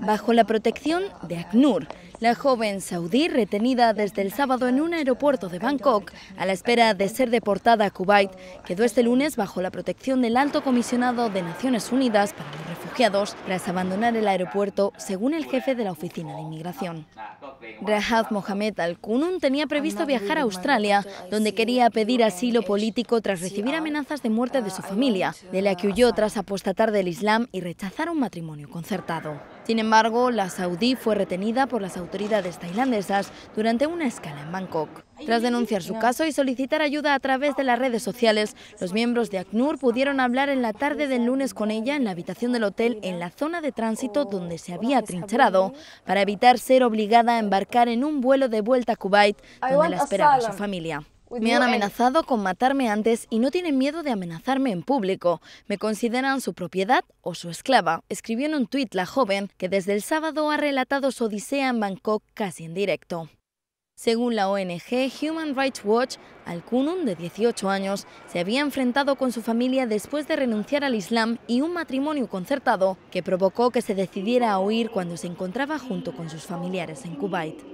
Bajo la protección de ACNUR, la joven saudí retenida desde el sábado en un aeropuerto de Bangkok a la espera de ser deportada a Kuwait, quedó este lunes bajo la protección del alto comisionado de Naciones Unidas para los Refugiados tras abandonar el aeropuerto, según el jefe de la Oficina de Inmigración. Rahad Mohamed Al-Kunun tenía previsto viajar a Australia, donde quería pedir asilo político tras recibir amenazas de muerte de su familia, de la que huyó tras apostatar del Islam y rechazar un matrimonio concertado. Sin embargo, la saudí fue retenida por las autoridades tailandesas durante una escala en Bangkok. Tras denunciar su caso y solicitar ayuda a través de las redes sociales, los miembros de ACNUR pudieron hablar en la tarde del lunes con ella en la habitación del hotel en la zona de tránsito donde se había trincherado para evitar ser obligada a embarcar en un vuelo de vuelta a Kuwait donde la esperaba su familia. Me han amenazado con matarme antes y no tienen miedo de amenazarme en público. Me consideran su propiedad o su esclava, escribió en un tuit la joven que desde el sábado ha relatado su odisea en Bangkok casi en directo. Según la ONG Human Rights Watch, Al de 18 años, se había enfrentado con su familia después de renunciar al Islam y un matrimonio concertado que provocó que se decidiera a huir cuando se encontraba junto con sus familiares en Kuwait.